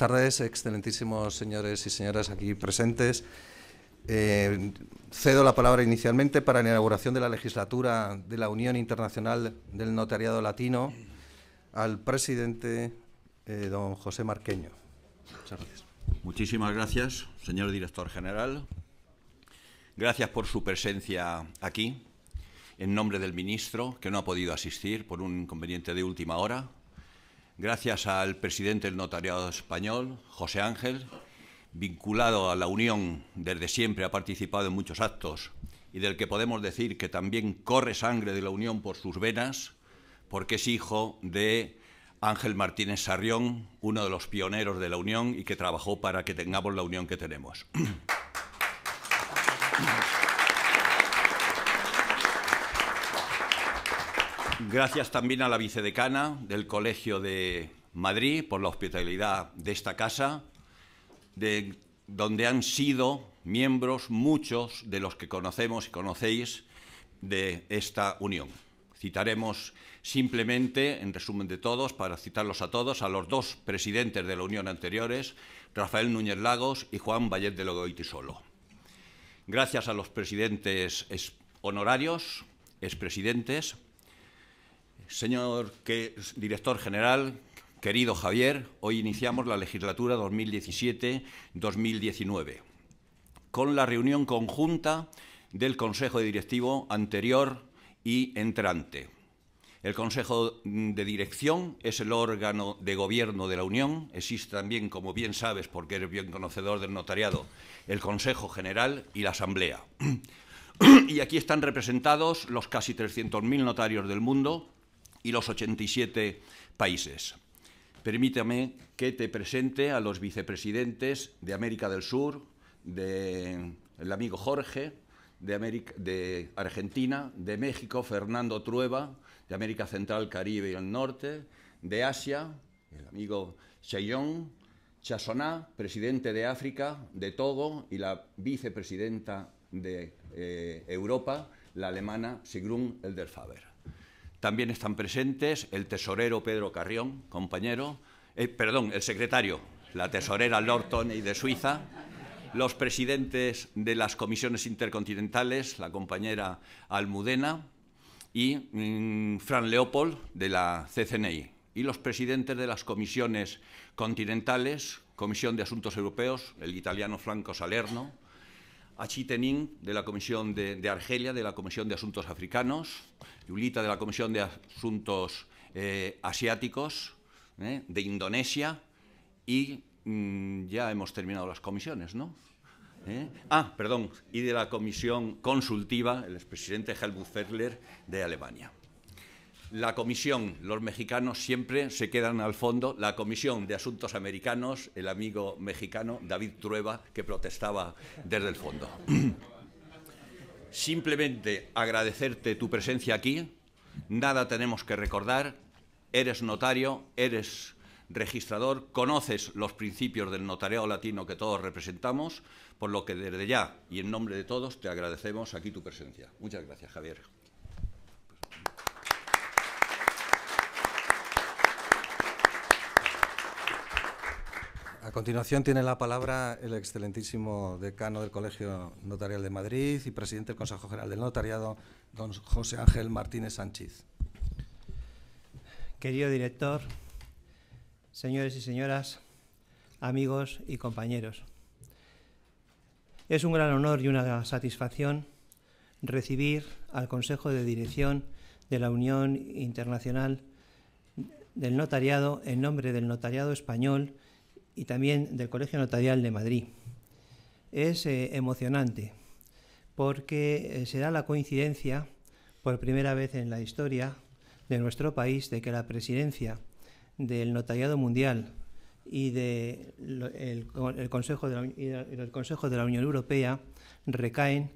tardes, excelentísimos señores y señoras aquí presentes. Eh, cedo la palabra inicialmente para la inauguración de la legislatura de la Unión Internacional del Notariado Latino al presidente eh, don José Marqueño. Muchas gracias. Muchísimas gracias, señor director general. Gracias por su presencia aquí, en nombre del ministro, que no ha podido asistir por un inconveniente de última hora, gracias al presidente del Notariado Español, José Ángel, vinculado a la Unión desde siempre, ha participado en muchos actos y del que podemos decir que también corre sangre de la Unión por sus venas, porque es hijo de Ángel Martínez Sarrión, uno de los pioneros de la Unión y que trabajó para que tengamos la Unión que tenemos. Gracias también a la vicedecana del Colegio de Madrid por la hospitalidad de esta casa, de donde han sido miembros muchos de los que conocemos y conocéis de esta unión. Citaremos simplemente, en resumen de todos, para citarlos a todos, a los dos presidentes de la Unión anteriores, Rafael Núñez Lagos y Juan Valle de Logoitisolo. Gracias a los presidentes honorarios, expresidentes, Señor director general, querido Javier, hoy iniciamos la legislatura 2017-2019 con la reunión conjunta del Consejo de Directivo anterior y entrante. El Consejo de Dirección es el órgano de gobierno de la Unión. Existe también, como bien sabes, porque eres bien conocedor del notariado, el Consejo General y la Asamblea. y aquí están representados los casi 300.000 notarios del mundo, y los 87 países. Permítame que te presente a los vicepresidentes de América del Sur, del amigo Jorge, de, Argentina, de México, Fernando Trueba, de América Central, Caribe y el Norte, de Asia, el amigo Cheyong, Chasoná, presidente de África, de Togo, y la vicepresidenta de eh, Europa, la alemana Sigrun Elderfaber. También están presentes el tesorero Pedro Carrión, compañero, eh, perdón, el secretario, la tesorera Lorton y de Suiza, los presidentes de las comisiones intercontinentales, la compañera Almudena y mm, Fran Leopold de la CCNI, y los presidentes de las comisiones continentales, Comisión de Asuntos Europeos, el italiano Franco Salerno, ...Achi Tenin, de la Comisión de, Argelia, de la Comisión de Asuntos Africanos, Yulita de la Comisión de Asuntos eh, Asiáticos, eh, de Indonesia, y mm, ya hemos terminado las comisiones, ¿no? Eh, ah, perdón, y de la Comisión Consultiva, el expresidente Helmut Ferler de Alemania. La comisión, los mexicanos siempre se quedan al fondo, la comisión de asuntos americanos, el amigo mexicano David Trueba, que protestaba desde el fondo. Simplemente agradecerte tu presencia aquí, nada tenemos que recordar, eres notario, eres registrador, conoces los principios del notariado latino que todos representamos, por lo que desde ya y en nombre de todos te agradecemos aquí tu presencia. Muchas gracias, Javier. A continuación tiene la palabra el excelentísimo decano del Colegio Notarial de Madrid y presidente del Consejo General del Notariado, don José Ángel Martínez Sánchez. Querido director, señores y señoras, amigos y compañeros, es un gran honor y una satisfacción recibir al Consejo de Dirección de la Unión Internacional del Notariado en nombre del Notariado Español y también del Colegio Notarial de Madrid. Es eh, emocionante porque eh, será la coincidencia por primera vez en la historia de nuestro país de que la presidencia del Notariado Mundial y del de el Consejo, de la, Consejo de la Unión Europea recaen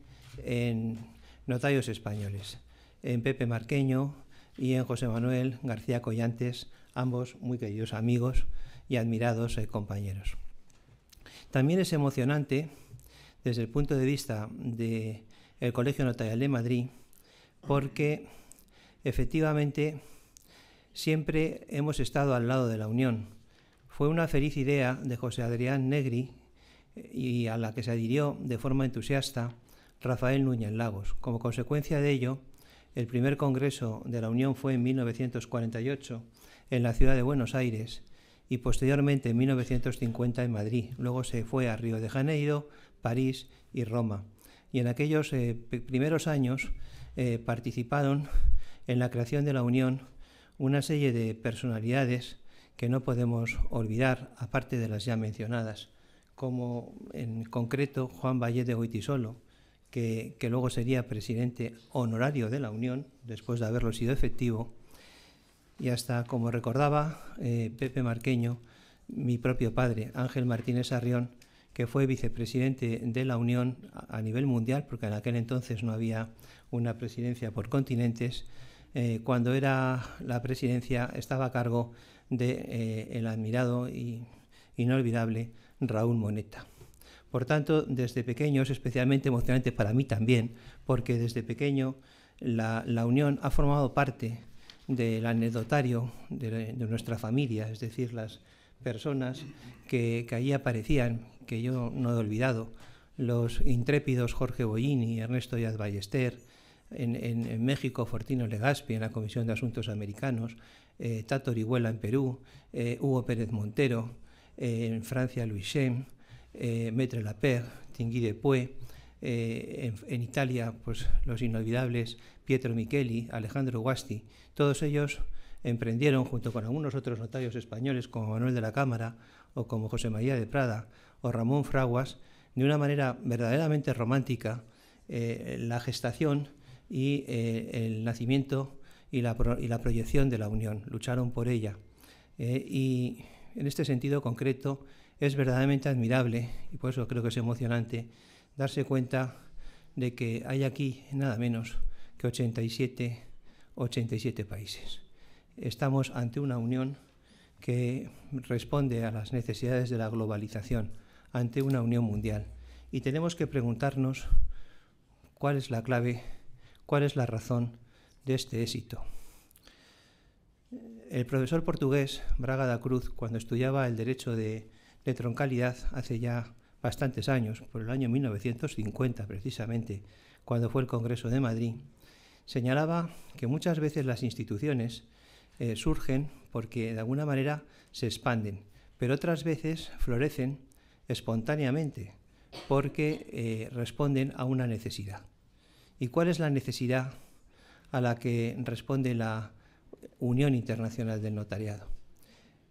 en notarios españoles, en Pepe Marqueño y en José Manuel García Collantes, ambos muy queridos amigos y admirados eh, compañeros. También es emocionante, desde el punto de vista del Colegio Notarial de Madrid, porque efectivamente siempre hemos estado al lado de la Unión. Fue una feliz idea de José Adrián Negri eh, y a la que se adhirió de forma entusiasta Rafael Núñez Lagos. Como consecuencia de ello, el primer Congreso de la Unión fue en 1948 en la ciudad de Buenos Aires y posteriormente en 1950 en Madrid. Luego se fue a Río de Janeiro, París y Roma. Y en aquellos eh, primeros años eh, participaron en la creación de la Unión una serie de personalidades que no podemos olvidar, aparte de las ya mencionadas, como en concreto Juan Valle de Goitisolo, que luego sería presidente honorario de la Unión, después de haberlo sido efectivo, y hasta, como recordaba eh, Pepe Marqueño, mi propio padre, Ángel Martínez Arrión, que fue vicepresidente de la Unión a nivel mundial, porque en aquel entonces no había una presidencia por continentes, eh, cuando era la presidencia estaba a cargo de eh, el admirado y inolvidable Raúl Moneta. Por tanto, desde pequeño es especialmente emocionante para mí también, porque desde pequeño la Unión ha formado parte del anedotario de, nuestra familia, es decir, las personas que, allí aparecían, que yo no he olvidado, los intrépidos Jorge Boyini, Ernesto Díaz Ballester, en, México Fortino Legaspi en la Comisión de Asuntos Americanos, eh, Tato Orihuela en Perú, eh, Hugo Pérez Montero, eh, en Francia Louis Chem, Metre Lapère, de eh, en, Italia, pues los inolvidables Pietro Micheli, Alejandro Guasti, todos ellos emprendieron, junto con algunos otros notarios españoles como Manuel de la Cámara o como José María de Prada o Ramón Fraguas, de una manera verdaderamente romántica, eh, la gestación y eh, el nacimiento y la, proyección de la Unión. Lucharon por ella. y en este sentido concreto es verdaderamente admirable, y por eso creo que es emocionante, darse cuenta de que hay aquí nada menos que 87, 87 países. Estamos ante una unión que responde a las necesidades de la globalización, ante una unión mundial. Y tenemos que preguntarnos cuál es la clave, cuál es la razón de este éxito. El profesor portugués Braga da Cruz, cuando estudiaba el derecho de, de troncalidad hace ya bastantes años, por el año 1950 precisamente, cuando fue el Congreso de Madrid, señalaba que muchas veces las instituciones eh, surgen porque de alguna manera se expanden, pero otras veces florecen espontáneamente porque eh, responden a una necesidad. ¿Y cuál es la necesidad a la que responde la Unión Internacional del Notariado?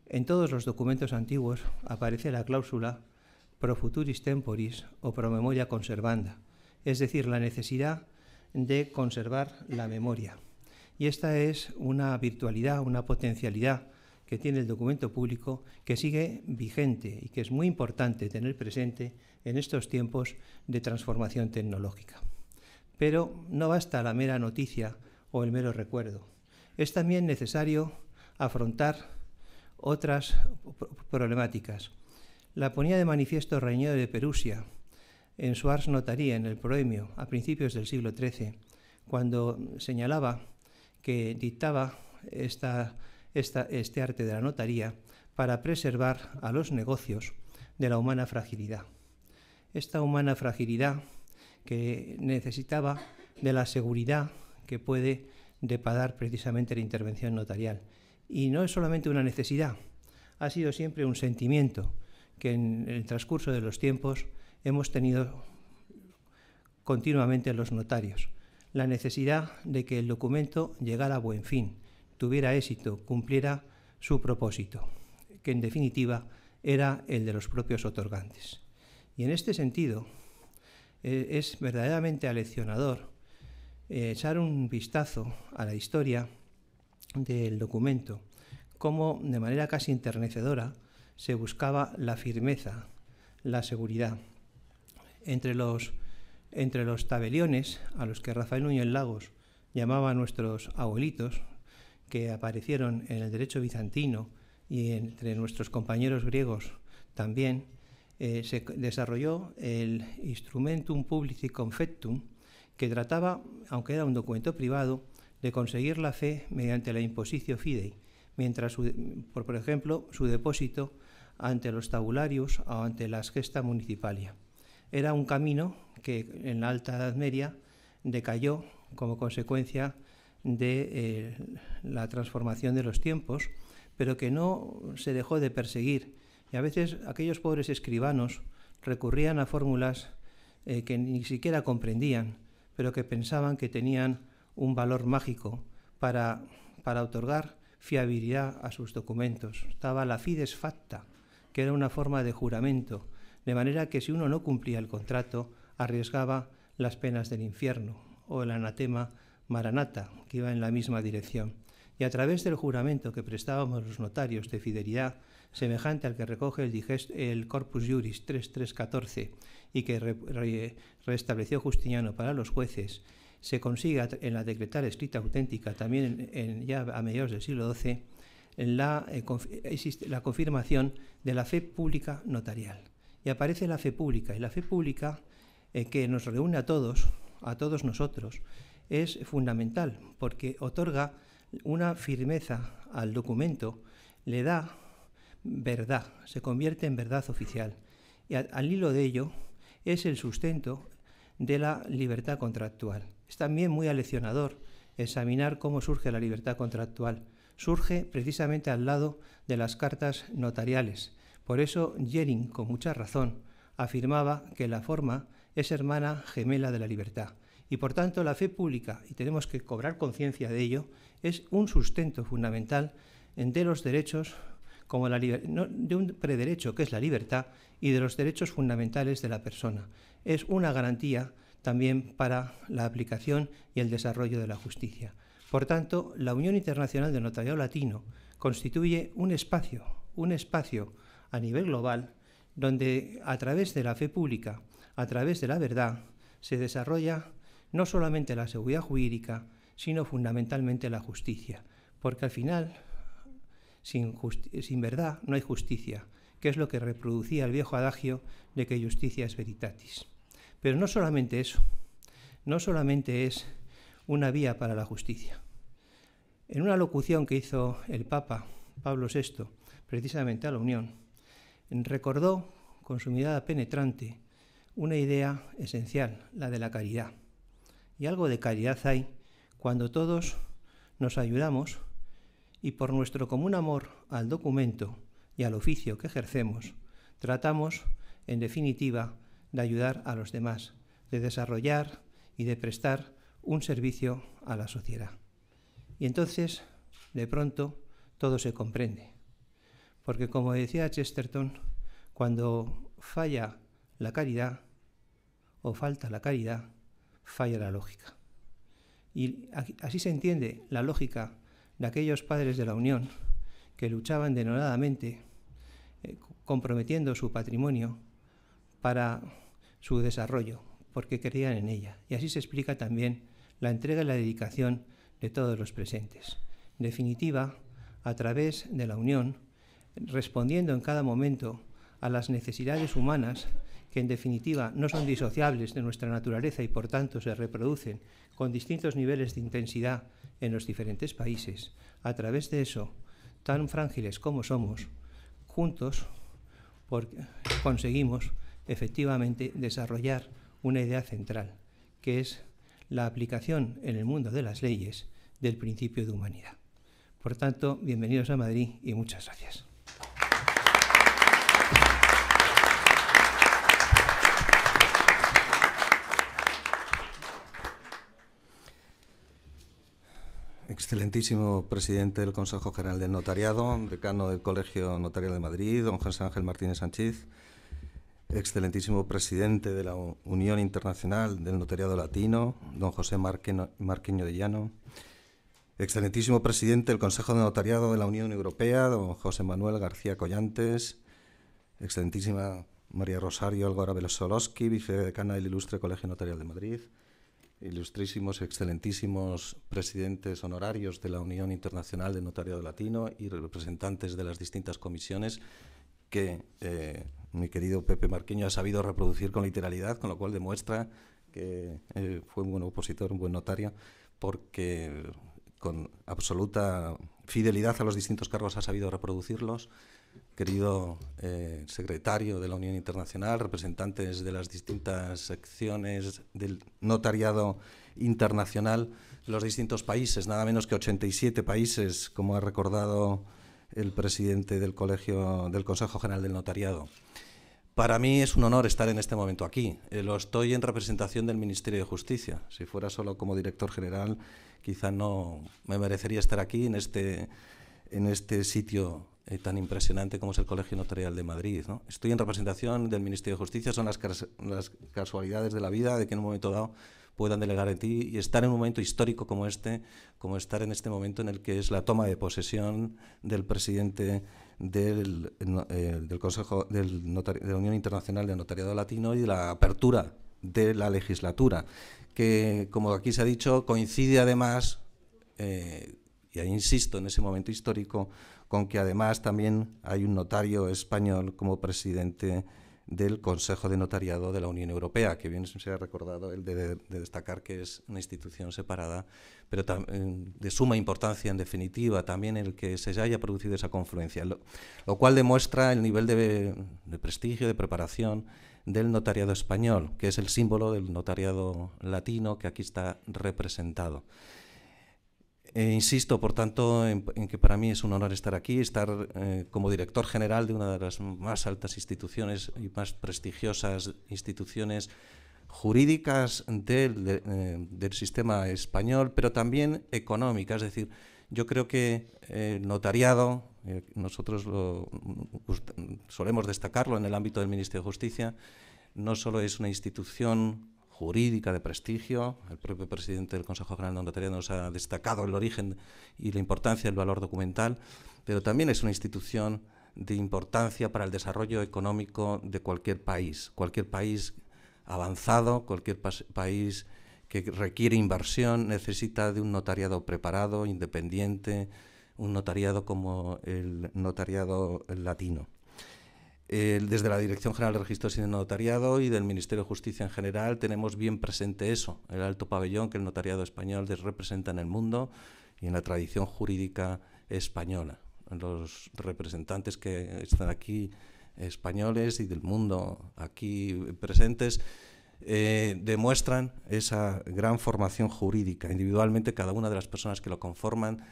En todos los documentos antiguos aparece la cláusula pro futuris temporis o pro memoria conservanda, es decir, la necesidad de conservar la memoria. Y esta es una virtualidad, una potencialidad que tiene el documento público que sigue vigente y que es muy importante tener presente en estos tiempos de transformación tecnológica. Pero no basta la mera noticia o el mero recuerdo. Es también necesario afrontar otras problemáticas, la ponía de manifiesto Reñero de Perusia en su Ars Notaria, en el Proemio, a principios del siglo XIII, cuando señalaba que dictaba este arte de la notaría para preservar a los negocios de la humana fragilidad. Esta humana fragilidad que necesitaba de la seguridad que puede depagar precisamente la intervención notarial. Y no es solamente una necesidad, ha sido siempre un sentimiento que en el transcurso de los tiempos hemos tenido continuamente los notarios. La necesidad de que el documento llegara a buen fin, tuviera éxito, cumpliera su propósito, que en definitiva era el de los propios otorgantes. Y en este sentido, e, es verdaderamente aleccionador eh, echar un vistazo a la historia del documento, como de manera casi internecedora, se buscaba la firmeza, la seguridad. Entre los, entre los tabeliones, a los que Rafael Núñez Lagos llamaba nuestros abuelitos, que aparecieron en el derecho bizantino y entre nuestros compañeros griegos también, eh, se desarrolló el Instrumentum Publici Confectum, que trataba, aunque era un documento privado, de conseguir la fe mediante la impositio fidei, mientras, por ejemplo, su depósito ante los tabularios o ante la gesta municipalia. Era un camino que en la Alta Edad Media decayó como consecuencia de eh, la transformación de los tiempos, pero que no se dejó de perseguir. Y a veces aquellos pobres escribanos recurrían a fórmulas eh, que ni siquiera comprendían, pero que pensaban que tenían un valor mágico para, para otorgar fiabilidad a sus documentos. Estaba la fides facta, que era una forma de juramento, de manera que si uno no cumplía el contrato, arriesgaba las penas del infierno o el anatema maranata, que iba en la misma dirección. Y a través del juramento que prestábamos los notarios de fidelidad, semejante al que recoge el, el Corpus Juris 3314 y que restableció Justiniano para los jueces, se consigue en la decretal escrita auténtica también en, ya a mediados del siglo XII eh, la, confirmación de la fe pública notarial. Y aparece la fe pública, y la fe pública eh, que nos reúne a todos, a todos nosotros, es fundamental porque otorga una firmeza al documento, le da verdad, se convierte en verdad oficial. Y al hilo de ello es el sustento de la libertad contractual. Es también muy aleccionador examinar cómo surge la libertad contractual surge precisamente al lado de las cartas notariales. Por eso Jering, con mucha razón, afirmaba que la forma es hermana gemela de la libertad. Y por tanto la fe pública, y tenemos que cobrar conciencia de ello, es un sustento fundamental de los derechos como de un prederecho que es la libertad y de los derechos fundamentales de la persona. Es una garantía también para la aplicación y el desarrollo de la justicia. Por tanto, la Unión Internacional del Notariado Latino constituye un espacio, un espacio a nivel global donde a través de la fe pública, a través de la verdad, se desarrolla no solamente la seguridad jurídica, sino fundamentalmente la justicia, porque al final sin, sin verdad no hay justicia, que es lo que reproducía el viejo adagio de que justicia es veritatis. Pero no solamente eso, no solamente es una vía para la justicia. En una locución que hizo el Papa Pablo VI, precisamente a la Unión, recordó con su mirada penetrante una idea esencial, la de la caridad. Y algo de caridad hay cuando todos nos ayudamos y por nuestro común amor al documento y al oficio que ejercemos, tratamos, en definitiva, de ayudar a los demás, de desarrollar y de prestar un servicio a la sociedad. Y entonces, de pronto, todo se comprende. Porque como decía Chesterton, cuando falla la caridad o falta la caridad, falla la lógica. Y así se entiende la lógica de aquellos padres de la Unión que luchaban denodadamente, eh, comprometiendo su patrimonio para su desarrollo, porque creían en ella. Y así se explica también la entrega y la dedicación de todos los presentes. En definitiva, a través de la unión, respondiendo en cada momento a las necesidades humanas, que en definitiva no son disociables de nuestra naturaleza y por tanto se reproducen con distintos niveles de intensidad en los diferentes países, a través de eso, tan frágiles como somos, juntos conseguimos efectivamente desarrollar una idea central, que es la aplicación en el mundo de las leyes del principio de humanidad. Por tanto, bienvenidos a Madrid y muchas gracias. Excelentísimo presidente del Consejo General del Notariado, decano del Colegio Notarial de Madrid, don José Ángel Martínez Sánchez, excelentísimo presidente de la Unión Internacional del Notariado Latino, don José Marqueño de Llano, excelentísimo presidente del Consejo de Notariado de la Unión Europea, don José Manuel García Collantes, excelentísima María Rosario Algora vice vicedecana del Ilustre Colegio Notarial de Madrid, ilustrísimos, excelentísimos presidentes honorarios de la Unión Internacional de Notariado Latino y representantes de las distintas comisiones que eh, mi querido Pepe Marqueño ha sabido reproducir con literalidad, con lo cual demuestra que eh, fue un buen opositor, un buen notario, porque con absoluta fidelidad a los distintos cargos ha sabido reproducirlos. Querido eh, secretario de la Unión Internacional, representantes de las distintas secciones del notariado internacional los distintos países, nada menos que 87 países, como ha recordado el presidente del Colegio del Consejo General del Notariado. Para mí es un honor estar en este momento aquí. Eh, lo estoy en representación del Ministerio de Justicia. Si fuera solo como director general, quizá no me merecería estar aquí en este, en este sitio eh, tan impresionante como es el Colegio Notarial de Madrid. Estoy en representación del Ministerio de Justicia, son las, las, casualidades de la vida de que en un momento dado puedan delegar en ti y estar en un momento histórico como este, como estar en este momento en el que es la toma de posesión del presidente del, eh, del Consejo de la Unión Internacional de Notariado Latino y la apertura de la legislatura, que, como aquí se ha dicho, coincide además, eh, y ahí insisto en ese momento histórico, con que además también hay un notario español como presidente del Consejo de Notariado de la Unión Europea, que bien se ha recordado el de, destacar que es una institución separada, pero eh, de suma importancia en definitiva también el que se haya producido esa confluencia, lo, cual demuestra el nivel de prestigio, de preparación del notariado español, que es el símbolo del notariado latino que aquí está representado. E insisto, por tanto, en, que para mí es un honor estar aquí, estar eh, como director general de una de las más altas instituciones y más prestigiosas instituciones jurídicas del, eh, del sistema español, pero también económicas, es decir, yo creo que el eh, notariado, eh, nosotros lo, solemos destacarlo en el ámbito del Ministerio de Justicia, no solo es una institución jurídica de prestigio. El propio presidente del Consejo General de Notariado nos ha destacado el origen y la importancia del valor documental, pero también es una institución de importancia para el desarrollo económico de cualquier país. Cualquier país avanzado, cualquier país que requiere inversión, necesita de un notariado preparado, independiente, un notariado como el notariado latino. desde la Dirección General de Registros y de Notariado y del Ministerio de Justicia en general tenemos bien presente eso, el alto pabellón que el notariado español representa en el mundo y en la tradición jurídica española. Los representantes que están aquí españoles y del mundo aquí presentes eh, demuestran esa gran formación jurídica. Individualmente cada una de las personas que lo conforman,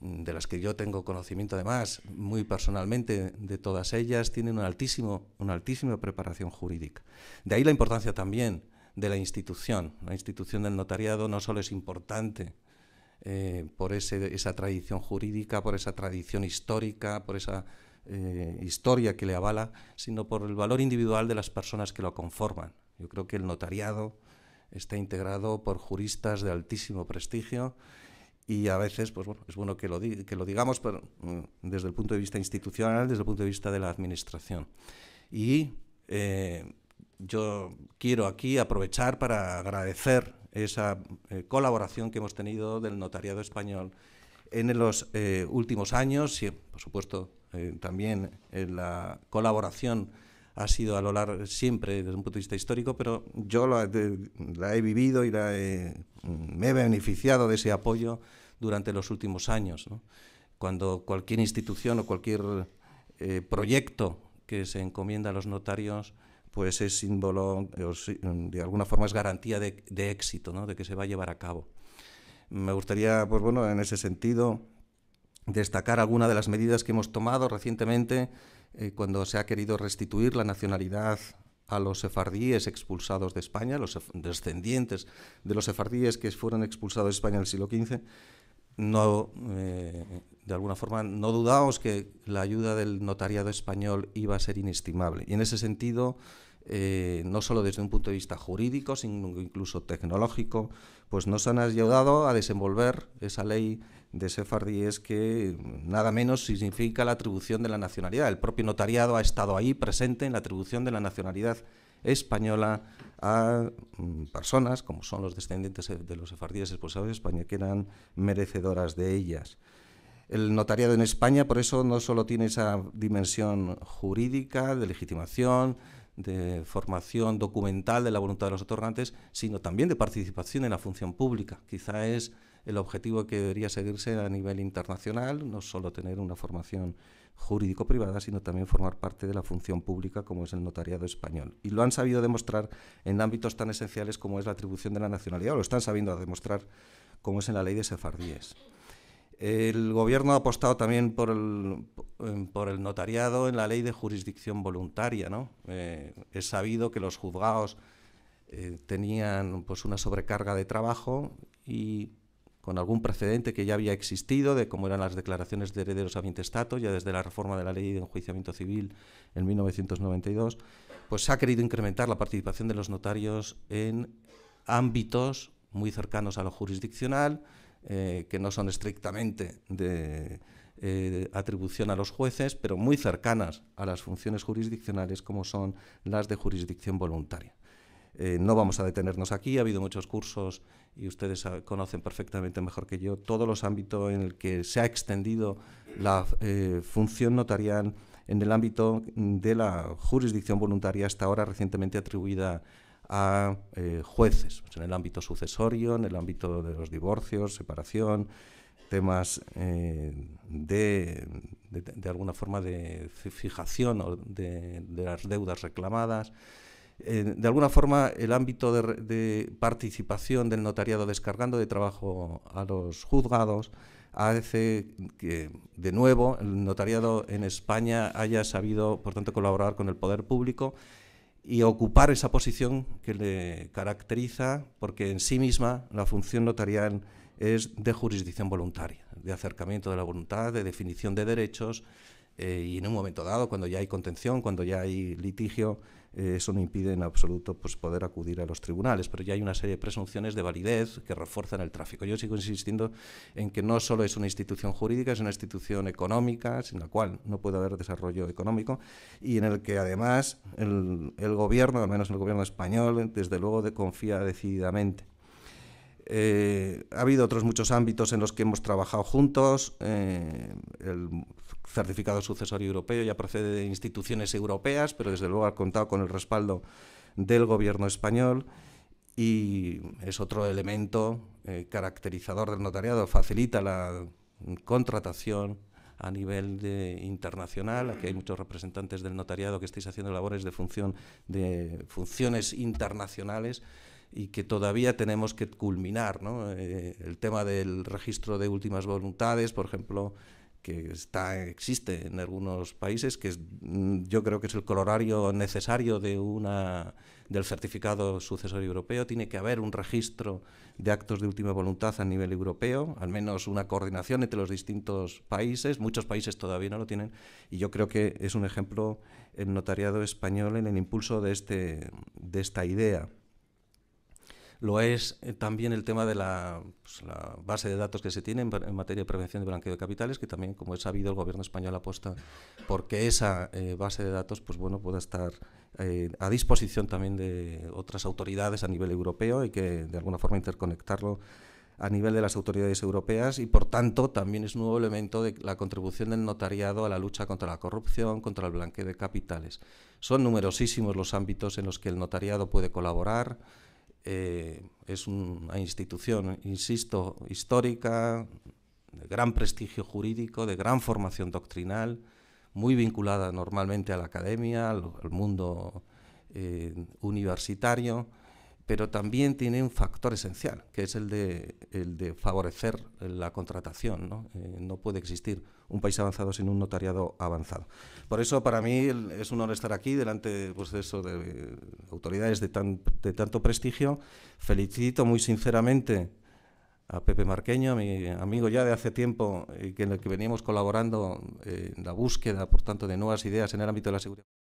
mm, de las que yo tengo conocimiento además, muy personalmente de todas ellas, tienen un altísimo, una altísima preparación jurídica. De ahí la importancia también de la institución. La institución del notariado no solo es importante eh, por esa tradición jurídica, por esa tradición histórica, por esa eh, historia que le avala, sino por el valor individual de las personas que lo conforman. Yo creo que el notariado está integrado por juristas de altísimo prestigio y a veces pues es bueno que lo, digamos mm, desde el punto de vista institucional, desde el punto de vista de la administración. Y eh, yo quiero aquí aprovechar para agradecer esa eh, colaboración que hemos tenido del notariado español en los eh, últimos años y, por supuesto, también en la colaboración ha sido a lo largo siempre desde un punto de vista histórico, pero yo la, he vivido y la me he beneficiado de ese apoyo durante los últimos años. Cuando cualquier institución o cualquier eh, proyecto que se encomienda a los notarios, pues es símbolo, de alguna forma es garantía de, éxito, de que se va a llevar a cabo. Me gustaría, pues bueno, en ese sentido, destacar algunas de las medidas que hemos tomado recientemente eh, cuando se ha querido restituir la nacionalidad a los sefardíes expulsados de España, los descendientes de los sefardíes que fueron expulsados de España en el siglo XV, no, eh, de alguna forma, no dudaos que la ayuda del notariado español iba a ser inestimable. Y en ese sentido, eh, no solo desde un punto de vista jurídico, sino incluso tecnológico, pues nos han ayudado a desenvolver esa ley de sefardíes que nada menos significa la atribución de la nacionalidad. El propio notariado ha estado ahí presente en la atribución de la nacionalidad española a mm, personas como son los descendientes de los sefardíes expulsados de España que eran merecedoras de ellas. El notariado en España, por eso, no solo tiene esa dimensión jurídica, de legitimación, de formación documental de la voluntad de los otorgantes, sino también de participación en la función pública. Quizá es el objetivo que debería seguirse a nivel internacional, no solo tener una formación jurídico-privada, sino también formar parte de la función pública como es el notariado español. Y lo han sabido demostrar en ámbitos tan esenciales como es la atribución de la nacionalidad, o lo están sabiendo demostrar como es en la ley de sefardíes. El gobierno ha apostado también por el, notariado en la ley de jurisdicción voluntaria. ¿no? Eh, es sabido que los juzgados eh, tenían pues, una sobrecarga de trabajo y con algún precedente que ya había existido de cómo eran las declaraciones de herederos a ya desde la reforma de la ley de enjuiciamiento civil en 1992, pues se ha querido incrementar la participación de los notarios en ámbitos muy cercanos a lo jurisdiccional, eh, que no son estrictamente de eh, atribución a los jueces, pero muy cercanas a las funciones jurisdiccionales como son las de jurisdicción voluntaria. Eh, no vamos a detenernos aquí, ha habido muchos cursos y ustedes conocen perfectamente mejor que yo todos los ámbitos en el que se ha extendido la eh, función notarial en el ámbito de la jurisdicción voluntaria hasta ahora recientemente atribuida a eh, jueces, pues, en el ámbito sucesorio, en el ámbito de los divorcios, separación, temas de, alguna forma de fijación de las deudas reclamadas de alguna forma el ámbito de, participación del notariado descargando de trabajo a los juzgados hace que, de nuevo, el notariado en España haya sabido, por tanto, colaborar con el poder público y ocupar esa posición que le caracteriza, porque en sí misma la función notarial es de jurisdicción voluntaria, de acercamiento de la voluntad, de definición de derechos, eh, y en un momento dado, cuando ya hay contención, cuando ya hay litigio, eh, eso no impide en absoluto pues, poder acudir a los tribunales, pero ya hay una serie de presunciones de validez que refuerzan el tráfico. Yo sigo insistiendo en que no solo es una institución jurídica, es una institución económica, sin la cual no puede haber desarrollo económico, y en el que además el, gobierno, al menos el gobierno español, desde luego confía decididamente. Eh, ha habido otros muchos ámbitos en los que hemos trabajado juntos. Eh, certificado sucesorio europeo, ya procede de instituciones europeas, pero desde luego ha contado con el respaldo del gobierno español y es otro elemento eh, caracterizador del notariado, facilita la contratación a nivel internacional. Aquí hay muchos representantes del notariado que estáis haciendo labores de, función, de funciones internacionales y que todavía tenemos que culminar. Eh, el tema del registro de últimas voluntades, por ejemplo, que está, existe en algunos países, que mm, yo creo que es el colorario necesario de una, del certificado sucesorio europeo. Tiene que haber un registro de actos de última voluntad a nivel europeo, al menos una coordinación entre los distintos países. Muchos países todavía no lo tienen y yo creo que es un ejemplo el notariado español en el impulso de, este, de esta idea. Lo es eh, también el tema de pues, la, base de datos que se tiene en, materia de prevención de blanqueo de capitales, que también, como es sabido, el gobierno español apuesta porque esa eh, base de datos pues, bueno, pueda estar eh, a disposición también de otras autoridades a nivel europeo y que de alguna forma interconectarlo a nivel de las autoridades europeas y, por tanto, también es un nuevo elemento de la contribución del notariado a la lucha contra la corrupción, contra el blanqueo de capitales. Son numerosísimos los ámbitos en los que el notariado puede colaborar eh, es una institución, insisto, histórica, de gran prestigio jurídico, de gran formación doctrinal, muy vinculada normalmente a la academia, al, mundo eh, universitario pero también tiene un factor esencial, que es el de, el de favorecer la contratación. ¿no? Eh, puede existir un país avanzado sin un notariado avanzado. Por eso, para mí es un honor estar aquí delante pues, de, de autoridades de, tanto prestigio. Felicito muy sinceramente a Pepe Marqueño, mi amigo ya de hace tiempo, eh, en el que veníamos colaborando eh, en la búsqueda, por tanto, de nuevas ideas en el ámbito de la seguridad.